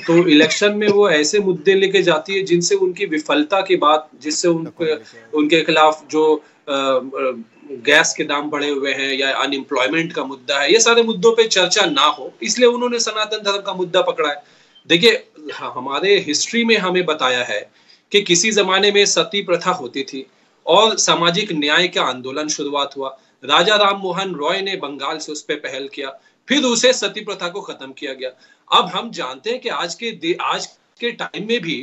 तो इलेक्शन में वो ऐसे मुद्दे लेके जाती है जिनसे उनकी विफलता के बाद जिससे उनके उनके खिलाफ जो गैस के दाम बढ़े हुए हैं या अनएम्प्लॉयमेंट का मुद्दा है ये सारे मुद्दों पे चर्चा ना हो इसलिए उन्होंने सनातन धर्म का मुद्दा पकड़ा है देखिए हमारे हिस्ट्री में हमें बताया है कि किसी जमाने में सती प्रथा होती थी और सामाजिक न्याय का आंदोलन शुरुआत हुआ राजा राम मोहन रॉय ने बंगाल से उस पर पहल किया फिर उसे सती प्रथा को खत्म किया गया अब हम जानते हैं कि आज के आज के टाइम में भी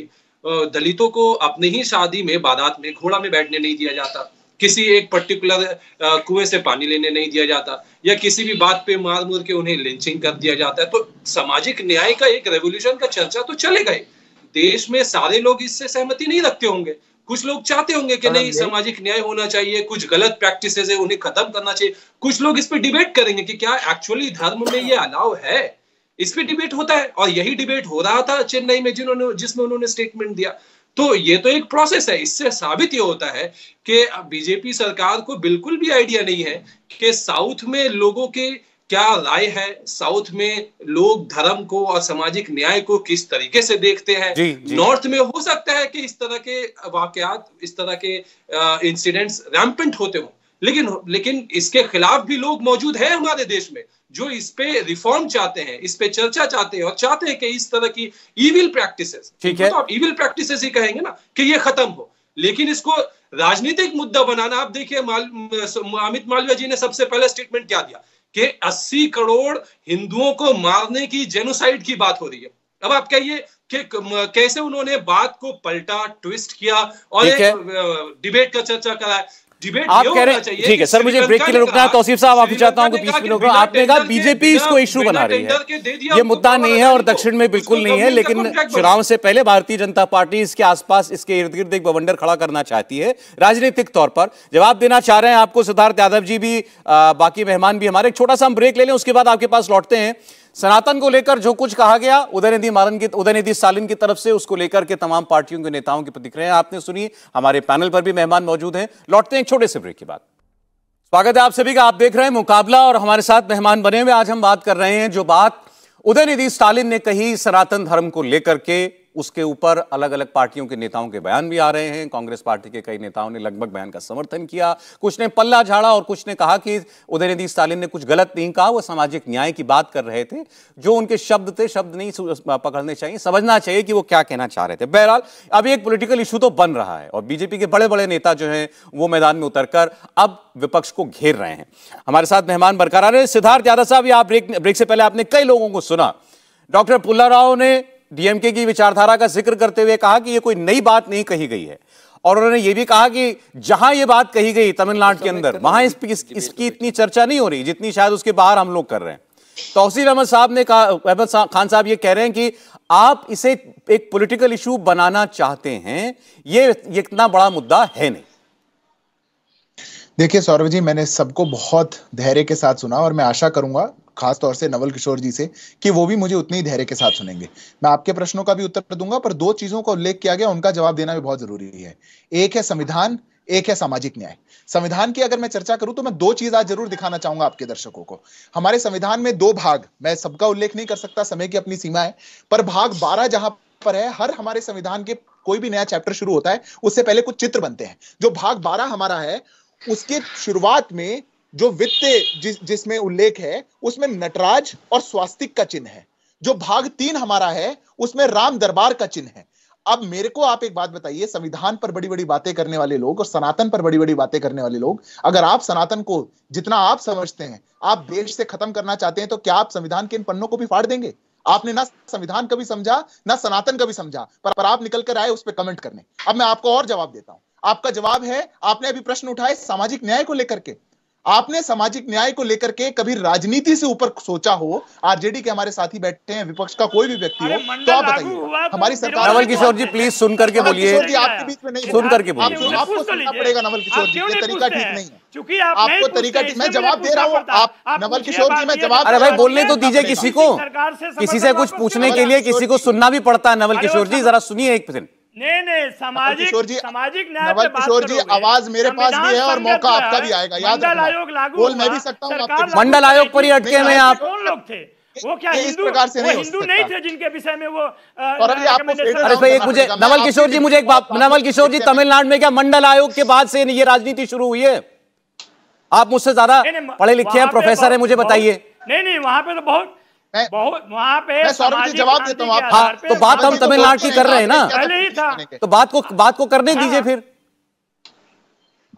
दलितों को अपने ही शादी में बादात में घोड़ा में बैठने नहीं दिया जाता किसी एक पर्टिकुलर कुएं से पानी लेने नहीं दिया जाता या किसी भी बात पे मार मुर के उन्हें लिंचिंग कर दिया जाता है तो सामाजिक न्याय का एक रेवोल्यूशन का चर्चा तो चलेगा ही देश में सारे लोग इससे सहमति नहीं रखते होंगे कुछ लोग चाहते होंगे कि हाँ, नहीं सामाजिक न्याय होना चाहिए कुछ गलत प्रैक्टिसेस है उन्हें खत्म करना चाहिए कुछ लोग इस पर डिबेट करेंगे कि क्या एक्चुअली धर्म में ये अलाव है इस पे डिबेट होता है और यही डिबेट हो रहा था चेन्नई में जिन्होंने जिसमें उन्होंने स्टेटमेंट दिया तो ये तो एक प्रोसेस है इससे साबित ये होता है कि बीजेपी सरकार को बिल्कुल भी आइडिया नहीं है कि साउथ में लोगों के क्या राय है साउथ में लोग धर्म को और सामाजिक न्याय को किस तरीके से देखते हैं नॉर्थ में हो सकता है कि इस तरह के वाकयात इस तरह के इंसिडेंट्स रैम्पेंट होते हो लेकिन लेकिन इसके खिलाफ भी लोग मौजूद हैं हमारे देश में जो इस पे रिफॉर्म चाहते हैं इस पे चर्चा चाहते हैं और चाहते हैं कि इस तरह की ईविल प्रैक्टिसेस ठीक है तो आप ईविल प्रैक्टिसेस ही कहेंगे ना कि ये खत्म हो लेकिन इसको राजनीतिक मुद्दा बनाना आप देखिए अमित मालविया जी ने सबसे पहले स्टेटमेंट क्या दिया कि 80 करोड़ हिंदुओं को मारने की जेनोसाइड की बात हो रही है अब आप कहिए कि कैसे उन्होंने बात को पलटा ट्विस्ट किया और एक डिबेट का चर्चा कराया आप कह रहे हैं ठीक है सर मुझे ब्रेक के लिए रुकना है तोसीफ साहब आप चाहता हूँ बीस मिनट रुकना आपने कहा बीजेपी इसको इश्यू बना रही है ये मुद्दा नहीं है और दक्षिण में बिल्कुल नहीं है लेकिन चुनाव से पहले भारतीय जनता पार्टी इसके आसपास इसके इर्द गिर्द एक बवंडर खड़ा करना चाहती है राजनीतिक तौर पर जवाब देना चाह रहे हैं आपको सिद्धार्थ यादव जी भी बाकी मेहमान भी हमारे एक छोटा सा हम ब्रेक ले लें उसके बाद आपके पास लौटते हैं सनातन को लेकर जो कुछ कहा गया उदयनिधि मारन की उदयनिधि सालिन की तरफ से उसको लेकर के तमाम पार्टियों के नेताओं की प्रतिक्रिया आपने सुनी हमारे पैनल पर भी मेहमान मौजूद हैं लौटते हैं एक छोटे से ब्रेक के बाद स्वागत है आप सभी का आप देख रहे हैं मुकाबला और हमारे साथ मेहमान बने हुए आज हम बात कर रहे हैं जो बात उदयनिधि स्टालिन ने कही सनातन धर्म को लेकर के उसके ऊपर अलग अलग पार्टियों के नेताओं के बयान भी आ रहे हैं कांग्रेस पार्टी के कई नेताओं ने लगभग बयान का समर्थन किया कुछ ने पल्ला झाड़ा और कुछ ने कहा कि उदयनिधि स्टालिन ने कुछ गलत नहीं कहा वो सामाजिक न्याय की बात कर रहे थे जो उनके शब्द थे शब्द नहीं पकड़ने चाहिए समझना चाहिए कि वो क्या कहना चाह रहे थे बहरहाल अब एक पोलिटिकल इशू तो बन रहा है और बीजेपी के बड़े बड़े नेता जो है वो मैदान में उतरकर अब विपक्ष को घेर रहे हैं हमारे साथ मेहमान बरकरार है सिद्धार्थ यादव साहब या ब्रेक ब्रेक से पहले आपने कई लोगों को सुना डॉक्टर पुल्ला राव ने डीएमके की विचारधारा का जिक्र करते हुए कहा कि यह कोई नई बात नहीं कही गई है और उन्होंने यह भी कहा कि जहां यह बात कही गई तमिलनाडु के अंदर वहां इस, इस, इसकी इतनी चर्चा नहीं हो रही जितनी शायद उसके बाहर हम लोग कर रहे हैं तोसीर अहमद साहब ने कहा अहमद खान साहब ये कह रहे हैं कि आप इसे एक पॉलिटिकल इशू बनाना चाहते हैं ये इतना बड़ा मुद्दा है नहीं देखिए सौरभ जी मैंने सबको बहुत धैर्य के साथ सुना और मैं आशा करूंगा खास तौर से नवल किशोर जी से कि वो भी मुझे उतनी धैर्य के साथ सुनेंगे मैं आपके प्रश्नों का भी उत्तर दूंगा पर दो चीजों का उल्लेख किया गया उनका जवाब देना भी बहुत जरूरी है एक है संविधान एक है सामाजिक न्याय संविधान की अगर मैं चर्चा करूं तो मैं दो चीज आज जरूर दिखाना चाहूंगा आपके दर्शकों को हमारे संविधान में दो भाग मैं सबका उल्लेख नहीं कर सकता समय की अपनी सीमा है पर भाग बारह जहां पर है हर हमारे संविधान के कोई भी नया चैप्टर शुरू होता है उससे पहले कुछ चित्र बनते हैं जो भाग बारह हमारा है उसके शुरुआत में जो वित्त जिस जिसमें उल्लेख है उसमें नटराज और स्वास्तिक का चिन्ह है जो भाग तीन हमारा है उसमें राम दरबार का चिन्ह है अब मेरे को आप एक बात बताइए संविधान पर बड़ी बड़ी बातें करने वाले लोग और सनातन पर बड़ी बड़ी बातें करने वाले लोग अगर आप सनातन को जितना आप समझते हैं आप देश से खत्म करना चाहते हैं तो क्या आप संविधान के इन पन्नों को भी फाड़ देंगे आपने ना संविधान कभी समझा ना सनातन कभी समझा पर, पर आप निकल कर आए उस पर कमेंट करने अब मैं आपको और जवाब देता हूं आपका जवाब है आपने अभी प्रश्न उठाए सामाजिक न्याय को लेकर के आपने सामाजिक न्याय को लेकर के कभी राजनीति से ऊपर सोचा हो आरजेडी के हमारे साथी बैठे हैं विपक्ष का कोई भी व्यक्ति हो तो आप बताइए तो हमारी सरकार नवल तो किशोर जी प्लीज सुन करके बोलिए आपके बीच में नहीं सुन करके बोलिए आपको तो सुनना पड़ेगा नवल किशोर जी ये तरीका ठीक नहीं है क्योंकि आपको तरीका मैं जवाब दे रहा हूँ आप नवल किशोर जी मैं जवाब अरे भाई बोलने तो दीजिए किसी को किसी से कुछ पूछने के लिए किसी को सुनना भी पड़ता है नवल किशोर जी जरा सुनिए एक मिनट नहीं नहीं सामाजिक सामाजिक न्याय पे बात करो जी आवाज मेरे पास भी है और मौका आपका भी आएगा याद मंडल आयोग लागू बोल मैं भी सकता हूं आपके मंडल आयोग पर ही अटके में आप कौन लोग थे वो क्या हिंदू प्रकार से नहीं हिंदू नहीं थे जिनके विषय में वो अरे भाई एक मुझे नवल किशोर जी मुझे एक बात नवल किशोर जी तमिलनाडु में क्या मंडल आयोग के बाद से ये राजनीति शुरू हुई है आप मुझसे ज्यादा पढ़े लिखे हैं प्रोफेसर है मुझे बताइए नहीं नहीं वहां पे तो बहुत बहुत वहाँ पे जवाब देता हूँ हाँ, तो बात हम तमिलनाडु की कर रहे हैं ना तो बात को बात को करने हाँ। दीजिए फिर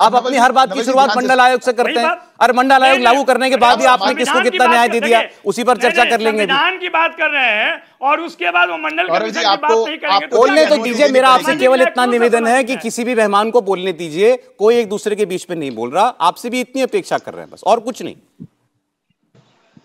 आप अपनी हर बात की शुरुआत मंडल आयोग से करते हैं और मंडल आयोग लागू करने के बाद ही आपने किसको कितना न्याय दे दिया उसी पर चर्चा कर लेंगे संविधान की बात कर रहे हैं और उसके बाद वो मंडल की बात नहीं करेंगे बोलने तो दीजिए मेरा आपसे केवल इतना निवेदन है कि किसी भी मेहमान को बोलने दीजिए कोई एक दूसरे के बीच में नहीं बोल रहा आपसे भी इतनी अपेक्षा कर रहे हैं बस और कुछ नहीं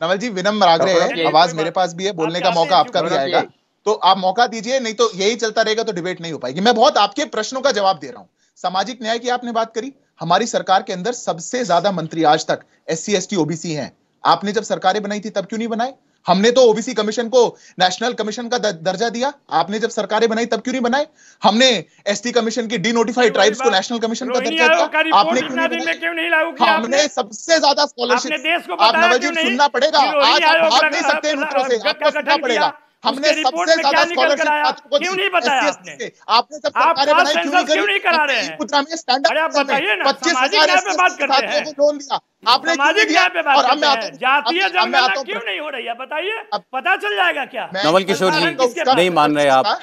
नवल जी विनम्र आग्रह है आवाज मेरे पास भी है बोलने का मौका आपका भी आएगा तो आप मौका दीजिए नहीं तो यही चलता रहेगा तो डिबेट नहीं हो पाएगी मैं बहुत आपके प्रश्नों का जवाब दे रहा हूँ सामाजिक न्याय की आपने बात करी हमारी सरकार के अंदर सबसे ज्यादा मंत्री आज तक S C S T OBC है आपने जब सरकारें बनाई थी तब क्यों नहीं बनाए हमने तो ओबीसी कमीशन को नेशनल कमीशन का दर्जा दिया आपने जब सरकारें बनाई तब क्यों नहीं बनाए हमने एसटी कमीशन की डी नोटिफाइड ट्राइब्स को नेशनल कमीशन का दर्जा दिया आपने क्यों नहीं लागू किया हमने सबसे ज्यादा स्कॉलरशिप आप नवजीत सुनना पड़ेगा आज आप भाग नहीं सकते से आपको सुनना पड़ेगा हमने सबसे ज्यादा स्कॉलरशिप क्यों नहीं बताया आपने आपने सब सरकारें बनाई क्यों नहीं करा रहे हैं रमेश स्टैंडअप पच्चीस हजार लोन दिया आपने सामाजिक न्याय पे बात और मैं जातीय जनगणना क्यों नहीं हो रही है बताइए पता चल जाएगा क्या नवल किशोर जी नहीं मान रहे आप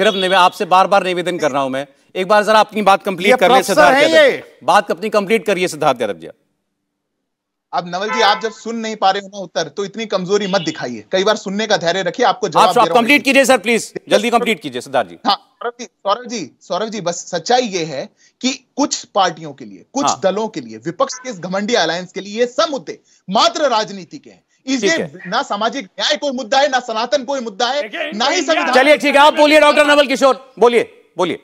सिर्फ आपसे बार बार निवेदन कर रहा हूं मैं एक बार जरा अपनी बात कंप्लीट कर करने सिद्धार्थ यादव बात अपनी कंप्लीट करिए सिद्धार्थ यादव जी अब नवल जी आप जब सुन नहीं पा रहे हो ना उत्तर तो इतनी कमजोरी मत दिखाइए कई बार सुनने का धैर्य रखिए आपको जवाब आप कंप्लीट कीजिए सर प्लीज जल्दी कंप्लीट कीजिए सरदार जी हाँ सौरभ जी सौरभ जी सौरभ जी बस सच्चाई ये है कि कुछ पार्टियों के लिए कुछ हाँ। दलों के लिए विपक्ष के इस घमंडी अलायंस के लिए ये सब मुद्दे मात्र राजनीति के हैं इसलिए ना सामाजिक न्याय कोई मुद्दा है ना सनातन कोई मुद्दा है ना ही चलिए ठीक है आप बोलिए डॉक्टर नवल किशोर बोलिए बोलिए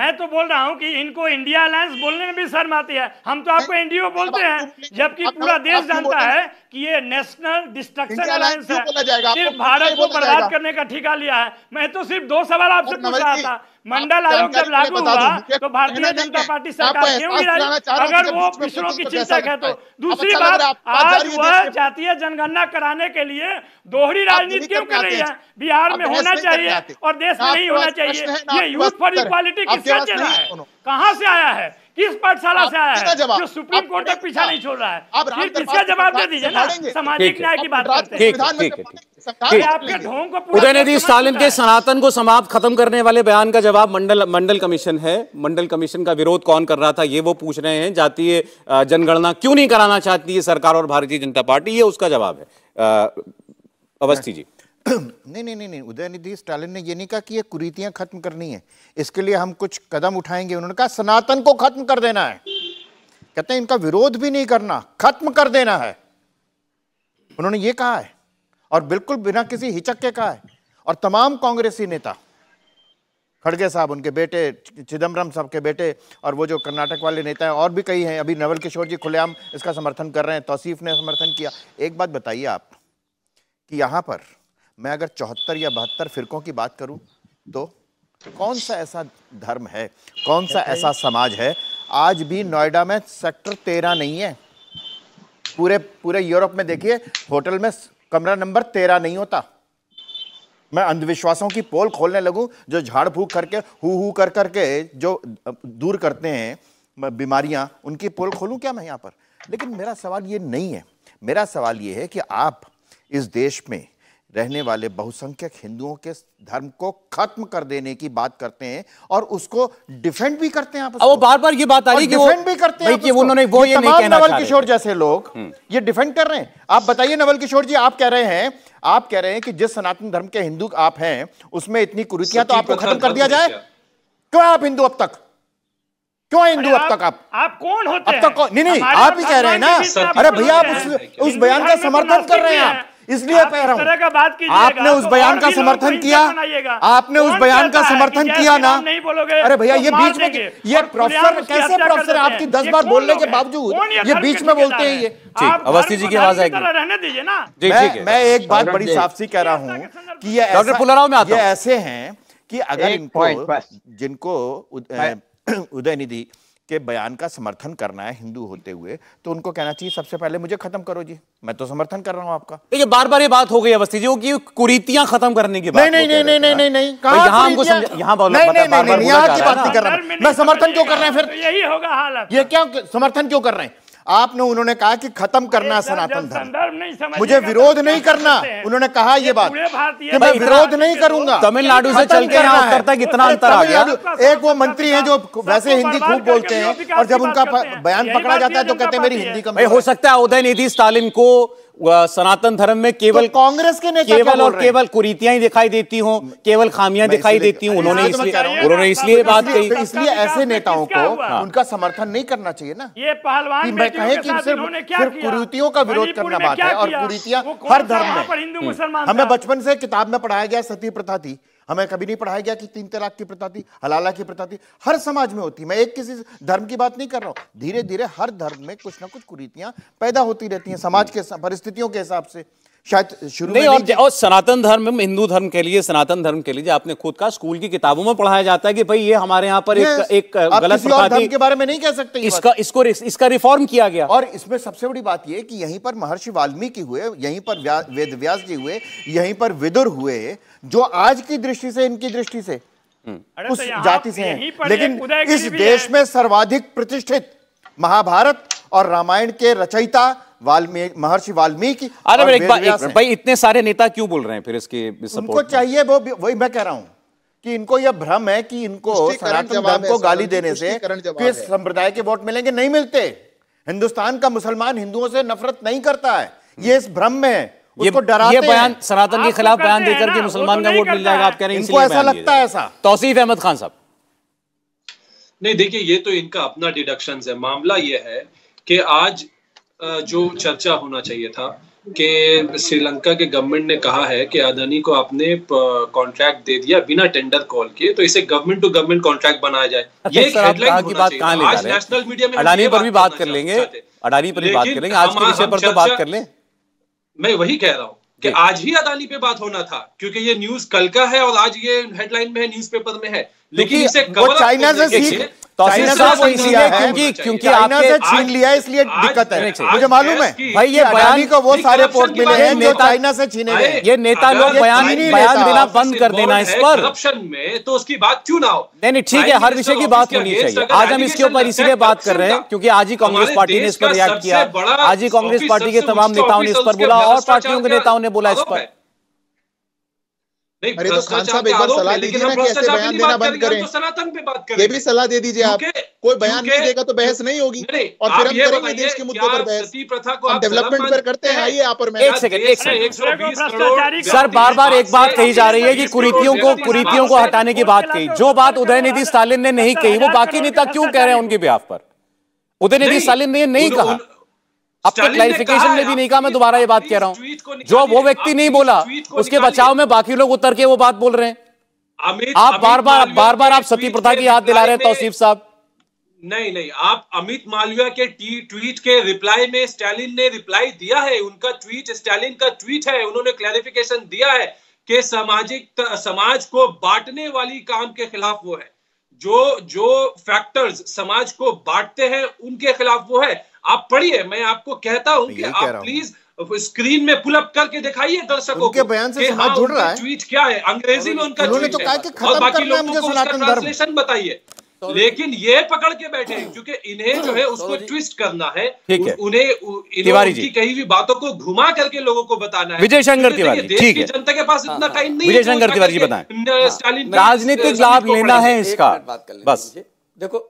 मैं तो बोल रहा हूँ कि इनको इंडिया अलायंस बोलने में भी शर्म आती है हम तो आपको एनडीओ बोलते हैं जबकि पूरा देश जानता है कि ये नेशनल डिस्ट्रक्शन अलायंस है सिर्फ भारत को बर्बाद करने का ठीका लिया है मैं तो सिर्फ दो सवाल आपसे पूछ रहा था मंडल आयोग जब लागू हुआ तो भारतीय जनता पार्टी सरकार क्यों गिराई अगर वो पिछड़ों की चिंतक तो अच्छा है तो दूसरी बात आज वह जातीय जनगणना कराने के लिए दोहरी राजनीति क्यों कर रही है बिहार में होना चाहिए और देश में नहीं होना चाहिए ये यूथ फॉर इक्वालिटी किसका रहा है कहाँ से आया है किस पाठशाला से आया है जो सुप्रीम कोर्ट तक पीछा नहीं छोड़ रहा है फिर इसका जवाब दे दीजिए ना सामाजिक न्याय की बात करते हैं उदयनिधि स्टालिन के सनातन को समाप्त खत्म करने वाले बयान का जवाब मंडल मंडल कमीशन है मंडल कमीशन का विरोध कौन कर रहा था ये वो पूछ रहे हैं जातीय जनगणना क्यों नहीं कराना चाहती है सरकार और भारतीय जनता पार्टी ये उसका जवाब है अवस्थी जी नहीं नहीं नहीं नहीं उदयनिधि स्टालिन ने ये नहीं कहा कि ये कुरीतियां खत्म करनी है इसके लिए हम कुछ कदम उठाएंगे उन्होंने कहा सनातन को खत्म कर देना है कहते हैं इनका विरोध भी नहीं करना खत्म कर देना है उन्होंने ये कहा है और बिल्कुल बिना किसी हिचक के कहा है और तमाम कांग्रेसी नेता खड़गे साहब उनके बेटे चिदम्बरम साहब के बेटे और वो जो कर्नाटक वाले नेता हैं और भी कई हैं अभी नवल किशोर जी खुलेआम इसका समर्थन कर रहे हैं तौसीफ ने समर्थन किया एक बात बताइए आप कि यहाँ पर मैं अगर चौहत्तर या बहत्तर फिरकों की बात करूं तो कौन सा ऐसा धर्म है कौन सा ऐसा समाज है आज भी नोएडा में सेक्टर तेरह नहीं है पूरे पूरे यूरोप में देखिए होटल में कमरा नंबर तेरह नहीं होता मैं अंधविश्वासों की पोल खोलने लगूं जो झाड़ फूक करके हु हु कर करके जो दूर करते हैं बीमारियां उनकी पोल खोलूं क्या मैं यहाँ पर लेकिन मेरा सवाल ये नहीं है मेरा सवाल ये है कि आप इस देश में रहने वाले बहुसंख्यक हिंदुओं के धर्म को खत्म कर देने की बात करते हैं और उसको डिफेंड भी करते हैं आप वो बार बार ये बात आ रही है कि भी करते हैं कि उन्होंने वो ये नहीं कहना नवल किशोर जैसे लोग हम्म। ये डिफेंड कर रहे हैं आप बताइए नवल किशोर जी आप कह रहे हैं आप कह रहे हैं कि जिस सनातन धर्म के हिंदू आप हैं उसमें इतनी कुरीतियां तो आपको खत्म कर दिया जाए क्यों आप हिंदू अब तक क्यों हिंदू अब तक आप आप कौन होते अब तक नहीं नहीं आप ही कह रहे हैं ना अरे तो भैया आप उस बयान का समर्थन कर रहे हैं आप इसलिए कह रहा हूँ आपने उस तो बयान का समर्थन किया आपने उस बयान का समर्थन किया ना अरे भैया तो ये बीच में ये प्रोफेसर कैसे प्रोफेसर आपकी दस बार बोलने के बावजूद ये बीच में बोलते हैं ये ठीक अवस्थी जी की आवाज आएगी रहने दीजिए ना जी ठीक है मैं एक बात बड़ी साफ सी कह रहा हूँ कि ये डॉक्टर पुलराव में ये ऐसे हैं कि अगर इनको जिनको उदय निधि के बयान का समर्थन करना है हिंदू होते हुए तो उनको कहना चाहिए सबसे पहले मुझे खत्म करो जी मैं तो समर्थन कर रहा हूं आपका देखिए बार बार ये बात हो गई अवस्थी जी की कुरीतियां खत्म करने की बात नहीं नहीं नहीं नहीं नहीं नहीं यहाँ हमको यहाँ की नहीं हाँ, मैं समर्थन क्यों कर रहे हैं फिर यही होगा हालत ये क्या समर्थन क्यों कर रहे हैं आपने उन्होंने कहा कि खत्म करना सनातन धर्म मुझे तो विरोध नहीं करना उन्होंने कहा यह बात कि मैं विरोध नहीं करूंगा तमिलनाडु से चल के इतना अंतर आ गया एक वो मंत्री है जो वैसे हिंदी खूब बोलते हैं और जब उनका बयान पकड़ा जाता है तो कहते हैं मेरी हिंदी कम हो मतलब सकता है उदय निधि स्टालिन को सनातन धर्म में केवल तो कांग्रेस के नेता केवल और केवल कुरीतियां ही दिखाई देती हूँ केवल खामियां दिखाई देती हूँ उन्होंने इसलिए उन्होंने इसलिए बात कही इसलिए ऐसे नेताओं को उनका समर्थन नहीं करना चाहिए ना ये पहलवान मैं कहे की सिर्फ सिर्फ कुरीतियों का विरोध करना बात है और कुरीतियां हर धर्म में हम्म। हमें बचपन से किताब में पढ़ाया गया सती प्रथा थी हमें कभी नहीं पढ़ाया गया कि तीन तलाक की प्रथा थी हलाला की प्रथा थी हर समाज में होती मैं एक किसी धर्म की बात नहीं कर रहा हूँ धीरे धीरे हर धर्म में कुछ ना कुछ कुरीतियाँ पैदा होती रहती हैं समाज के परिस्थितियों के हिसाब से शायद शुरू नहीं, और, और सनातन धर्म हिंदू धर्म के लिए सनातन धर्म के लिए आपने खुद का स्कूल की किताबों में पढ़ाया जाता है कि भाई ये हमारे यहाँ पर एक एक गलत धर्म के बारे में नहीं कह सकते इसका इसको इसका रिफॉर्म किया गया और इसमें सबसे बड़ी बात यह कि यहीं पर महर्षि वाल्मीकि हुए यहीं पर वेद व्यास जी हुए यहीं पर विदुर हुए जो आज की दृष्टि से इनकी दृष्टि से हम्म। उस तो जाति से हैं लेकिन इस देश में सर्वाधिक प्रतिष्ठित महाभारत और रामायण के रचयिता वाल्मीकि महर्षि वाल्मीकि अरे एक बार भाई इतने सारे नेता क्यों बोल रहे हैं फिर इसके उनको चाहिए वो वही मैं कह रहा हूं कि इनको यह भ्रम है कि इनको सनातन धर्म को गाली देने से किस संप्रदाय के वोट मिलेंगे नहीं मिलते हिंदुस्तान का मुसलमान हिंदुओं से नफरत नहीं करता है ये इस भ्रम में है ये ये बयान सनातन के तो खिलाफ बयान देकर के तो मुसलमान का वोट मिल जाएगा आप कह रहे हैं इनको ऐसा लगता है ऐसा तौसीफ अहमद खान साहब नहीं देखिए ये तो इनका अपना डिडक्शन है मामला ये है कि आज जो चर्चा होना चाहिए था कि श्रीलंका के गवर्नमेंट ने कहा है कि अदानी को आपने कॉन्ट्रैक्ट दे दिया बिना टेंडर कॉल किए तो इसे गवर्नमेंट टू गवर्नमेंट कॉन्ट्रैक्ट बनाया जाए अच्छा, ये की बात कहां ले आज नेशनल मीडिया में अडानी पर भी बात कर लेंगे अडानी पर भी बात करेंगे आज के विषय पर तो बात कर लें मैं वही कह रहा हूँ कि आज ही अदानी पे बात होना था क्योंकि ये न्यूज कल का है और आज ये हेडलाइन में है पेपर में है लेकिन इसे कवर चाइना से सीख तो से छीन लिया इसलिए दिक्कत है मुझे मालूम है भाई ये बयान को सारे मिले हैं ये नेता बयान तो बंद कर देना इस पर तो उसकी बात क्यों नहीं ठीक है हर विषय की बात होनी चाहिए आज हम इसके ऊपर इसीलिए बात कर रहे हैं क्योंकि आज ही कांग्रेस पार्टी ने इस पर रिएक्ट किया आज ही कांग्रेस पार्टी के तमाम नेताओं ने इस पर बोला और पार्टियों के नेताओं ने बोला इस पर नहीं अरे तो खान साहब एक बार सलाह दीजिए ना कि बयान देना बंद करें तो सनातन पे बात करें ये भी सलाह दे दीजिए आप कोई बयान नहीं देगा तो बहस नहीं होगी और फिर हम करेंगे देश के मुद्दों पर बहस प्रथा को हम डेवलपमेंट पर करते हैं आइए आप और मैं एक सेकंड एक सेकंड सर बार बार एक बात कही जा रही है कि कुरीतियों को कुरीतियों को हटाने की बात कही जो बात उदयनिधि स्टालिन ने नहीं कही वो बाकी नेता क्यों कह रहे हैं उनके बिहाफ पर उदयनिधि स्टालिन ने नहीं कहा अब तक तो क्लैरिफिकेशन में भी नहीं कहा मैं दोबारा ये बात कह रहा हूं जो वो व्यक्ति नहीं बोला उसके बचाव में बाकी लोग उतर के वो बात बोल रहे हैं आप बार बार बार बार आप सती प्रथा की याद दिला रहे हैं तौसीफ साहब नहीं नहीं आप अमित मालविया के ट्वीट के रिप्लाई में स्टालिन ने रिप्लाई दिया है उनका ट्वीट स्टालिन का ट्वीट है उन्होंने क्लैरिफिकेशन दिया है कि सामाजिक समाज को बांटने वाली काम के खिलाफ वो है जो जो फैक्टर्स समाज को बांटते हैं उनके खिलाफ वो है आप पढ़िए मैं आपको कहता हूं कि आप प्लीज स्क्रीन में पुल करके दिखाइए दर्शकों के बयान से समाज हाँ, जुड़ रहा है ट्वीट क्या है अंग्रेजी में उनका ट्वीट तो है और बाकी लोगों को उसका ट्रांसलेशन बताइए लेकिन ये पकड़ के बैठे हैं hmm. क्योंकि इन्हें जो है उसको ट्विस्ट करना है, है। उन्हें तिवारी जी कही हुई बातों को घुमा करके लोगों को बताना है विजय शंकर तिवारी ठीक है जनता के पास हाँ, इतना टाइम हाँ। नहीं विजय शंकर तिवारी जी बताएं राजनीतिक लाभ लेना है इसका बस देखो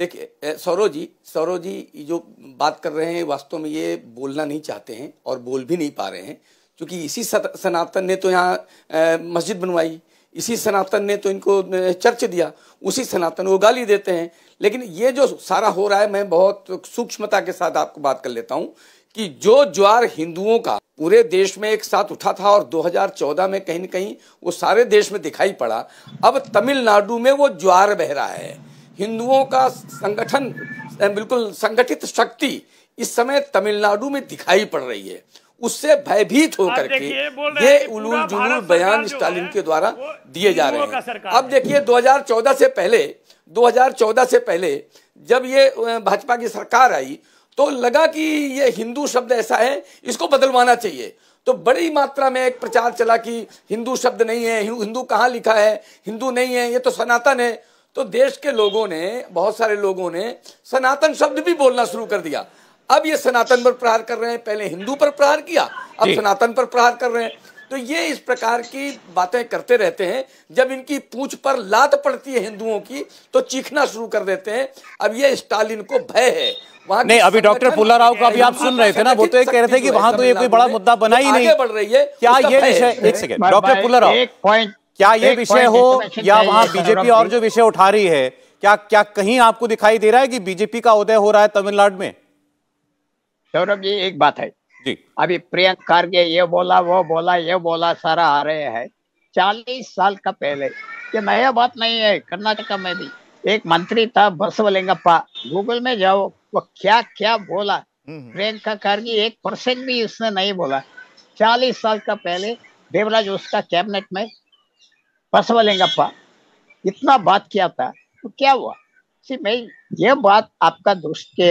देखिए सौरव जी सौरव जी जो बात कर रहे हैं वास्तव में ये बोलना नहीं चाहते हैं और बोल भी नहीं पा रहे हैं क्योंकि इसी सनातन ने तो यहाँ मस्जिद बनवाई इसी सनातन ने तो इनको चर्च दिया उसी सनातन को गाली देते हैं लेकिन ये जो सारा हो रहा है मैं बहुत सूक्ष्मता के साथ आपको बात कर लेता हूँ कि जो ज्वार हिंदुओं का पूरे देश में एक साथ उठा था और 2014 में कहीं न कहीं वो सारे देश में दिखाई पड़ा अब तमिलनाडु में वो ज्वार बह रहा है हिंदुओं का संगठन बिल्कुल संगठित शक्ति इस समय तमिलनाडु में दिखाई पड़ रही है उससे भयभीत होकर के ये उलूल जुलूल बयान स्टालिन के द्वारा दिए जा रहे हैं अब देखिए 2014 से पहले 2014 से पहले जब ये भाजपा की सरकार आई तो लगा कि ये हिंदू शब्द ऐसा है इसको बदलवाना चाहिए तो बड़ी मात्रा में एक प्रचार चला कि हिंदू शब्द नहीं है हिंदू कहाँ लिखा है हिंदू नहीं है ये तो सनातन है तो देश के लोगों ने बहुत सारे लोगों ने सनातन शब्द भी बोलना शुरू कर दिया अब ये सनातन पर प्रहार कर रहे हैं पहले हिंदू पर प्रहार किया अब सनातन पर प्रहार कर रहे हैं तो ये इस प्रकार की बातें करते रहते हैं जब इनकी पूछ पर लात पड़ती है हिंदुओं की तो चीखना शुरू कर देते हैं अब ये स्टालिन को भय है नहीं अभी डॉक्टर पुला राव को अभी आप हाँ, सुन रहे थे ना वो तो कह रहे थे कि वहां तो ये कोई बड़ा मुद्दा बना ही तो नहीं बढ़ रही है क्या ये विषय एक सेकेंड डॉक्टर पुला राव एक पॉइंट क्या ये विषय हो या वहां बीजेपी और जो विषय उठा रही है क्या क्या कहीं आपको दिखाई दे रहा है कि बीजेपी का उदय हो रहा है तमिलनाडु में सौरभ जी एक बात है जी अभी प्रियंका खारगे ये बोला वो बोला ये बोला सारा आ रहे हैं चालीस साल का पहले ये नया बात नहीं है कर्नाटका में भी एक मंत्री था बसवलिंगप्पा गूगल में जाओ वो क्या क्या बोला हम्म, हम्म। प्रियंका खारगे एक परसेंट भी उसने नहीं बोला चालीस साल का पहले देवराज उसका कैबिनेट में बसवलिंगप्पा इतना बात किया था तो क्या हुआ सी मैं ये बात आपका दृष्टि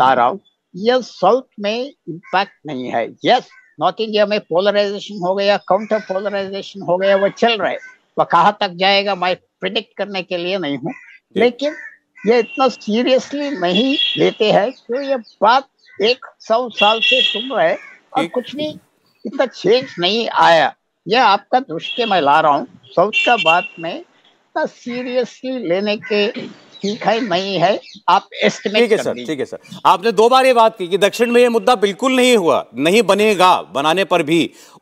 ला रहा हूँ ये साउथ में इम्पैक्ट नहीं है यस नॉर्थ इंडिया में पोलराइजेशन हो गया काउंटर पोलराइजेशन हो गया वो चल रहे वह कहाँ तक जाएगा मैं प्रिडिक्ट करने के लिए नहीं हूँ लेकिन ये इतना सीरियसली नहीं लेते हैं तो ये बात एक सौ साल से सुन रहे और कुछ भी इतना चेंज नहीं आया यह आपका दृष्टि मैं ला रहा हूँ साउथ का बात में इतना सीरियसली लेने के ठीक है नहीं है आप ठीक है सर ठीक है सर आपने दो बार ये बात की कि दक्षिण में ये मुद्दा बिल्कुल नहीं हुआ नहीं बनेगा बनाने पर भी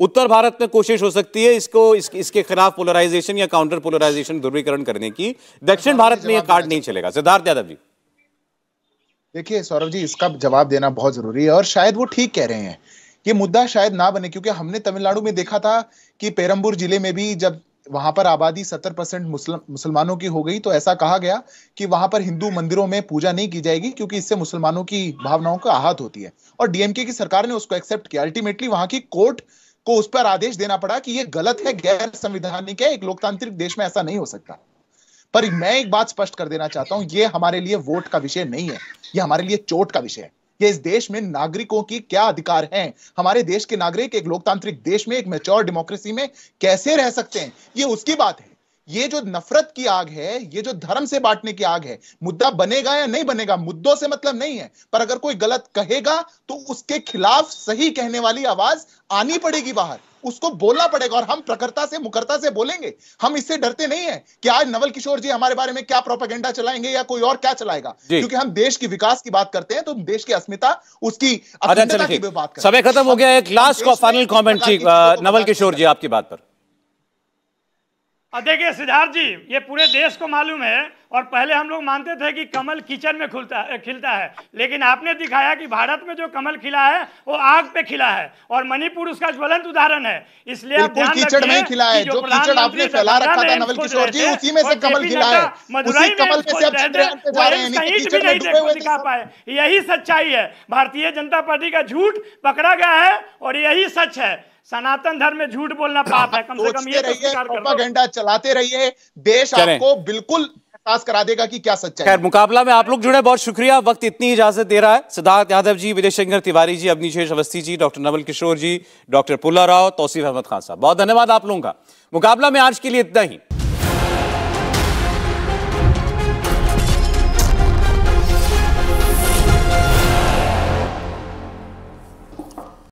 उत्तर भारत में कोशिश हो सकती है इसको इस, इसके खिलाफ पोलराइजेशन या काउंटर पोलराइजेशन ध्रुवीकरण करने की दक्षिण भारत में यह कार्ड नहीं चलेगा सिद्धार्थ यादव जी देखिए सौरभ जी इसका जवाब देना बहुत जरूरी है और शायद वो ठीक कह रहे हैं ये मुद्दा शायद ना बने क्योंकि हमने तमिलनाडु में देखा था कि पेरम्बूर जिले में भी जब वहां पर आबादी सत्तर परसेंट मुसलमानों की हो गई तो ऐसा कहा गया कि वहां पर हिंदू मंदिरों में पूजा नहीं की जाएगी क्योंकि इससे मुसलमानों की भावनाओं का आहत होती है और डीएमके की सरकार ने उसको एक्सेप्ट किया अल्टीमेटली वहां की कोर्ट को उस पर आदेश देना पड़ा कि यह गलत है गैर संविधानिक है एक लोकतांत्रिक देश में ऐसा नहीं हो सकता पर मैं एक बात स्पष्ट कर देना चाहता हूं ये हमारे लिए वोट का विषय नहीं है ये हमारे लिए चोट का विषय है कि इस देश में नागरिकों की क्या अधिकार हैं हमारे देश के नागरिक एक लोकतांत्रिक देश में एक मेच्योर डेमोक्रेसी में कैसे रह सकते हैं ये उसकी बात है ये जो नफरत की आग है ये जो धर्म से बांटने की आग है मुद्दा बनेगा या नहीं बनेगा मुद्दों से मतलब नहीं है पर अगर कोई गलत कहेगा तो उसके खिलाफ सही कहने वाली आवाज आनी पड़ेगी बाहर उसको बोलना पड़ेगा और हम प्रखरता से मुखरता से बोलेंगे हम इससे डरते नहीं है कि आज नवल किशोर जी हमारे बारे में क्या प्रोपेगेंडा चलाएंगे या कोई और क्या चलाएगा क्योंकि हम देश की विकास की बात करते हैं तो देश की अस्मिता उसकी की बात समय खत्म हो गया एक last final comment Naval Kishore ji आपकी बात पर और देखिए सिद्धार्थ जी ये पूरे देश को मालूम है और पहले हम लोग मानते थे कि कमल किचन में खुलता खिलता है लेकिन आपने दिखाया कि भारत में जो कमल खिला है वो आग पे खिला है और मणिपुर उसका ज्वलंत उदाहरण है इसलिए आप ध्यान कीचड़ में खिला है जो कीचड़ आपने फैला रखा था नवल किशोर जी उसी में से कमल खिला है में नहीं तो दिखा पाए यही सच्चाई है भारतीय जनता पार्टी का झूठ पकड़ा गया है और यही सच है सनातन धर्म में झूठ बोलना हाँ, पाप है कम से कम ये घंटा तो चलाते रहिए देश आपको बिल्कुल एहसास करा देगा कि क्या सच्चाई खैर मुकाबला में आप लोग जुड़े बहुत शुक्रिया वक्त इतनी इजाजत दे रहा है सिद्धार्थ यादव जी विजय शंकर तिवारी जी अग्निशेष अवस्थी जी डॉक्टर नवल किशोर जी डॉक्टर पुल्ला राव तौसीफ अहमद खान साहब बहुत धन्यवाद आप लोगों का मुकाबला में आज के लिए इतना ही